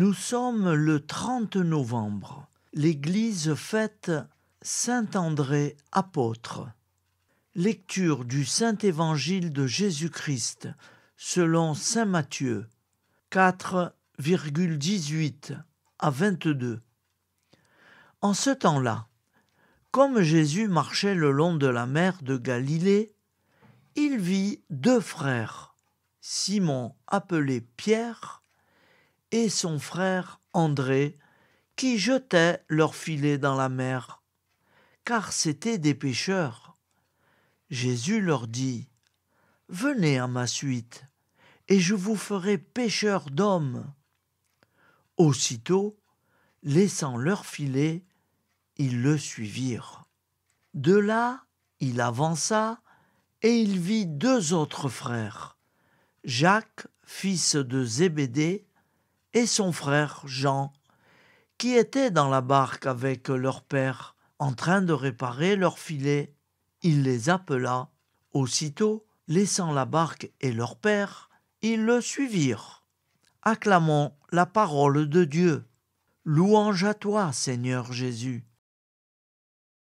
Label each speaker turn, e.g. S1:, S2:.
S1: Nous sommes le 30 novembre. L'Église fête Saint André apôtre. Lecture du Saint Évangile de Jésus-Christ selon Saint Matthieu 4,18 à 22. En ce temps-là, comme Jésus marchait le long de la mer de Galilée, il vit deux frères, Simon appelé Pierre et son frère André, qui jetaient leurs filet dans la mer, car c'étaient des pêcheurs. Jésus leur dit, Venez à ma suite, et je vous ferai pêcheurs d'hommes. Aussitôt, laissant leur filet, ils le suivirent. De là, il avança, et il vit deux autres frères, Jacques, fils de Zébédée, et son frère Jean, qui était dans la barque avec leur père, en train de réparer leur filet. Il les appela. Aussitôt, laissant la barque et leur père, ils le suivirent. Acclamons la parole de Dieu. Louange à toi, Seigneur Jésus.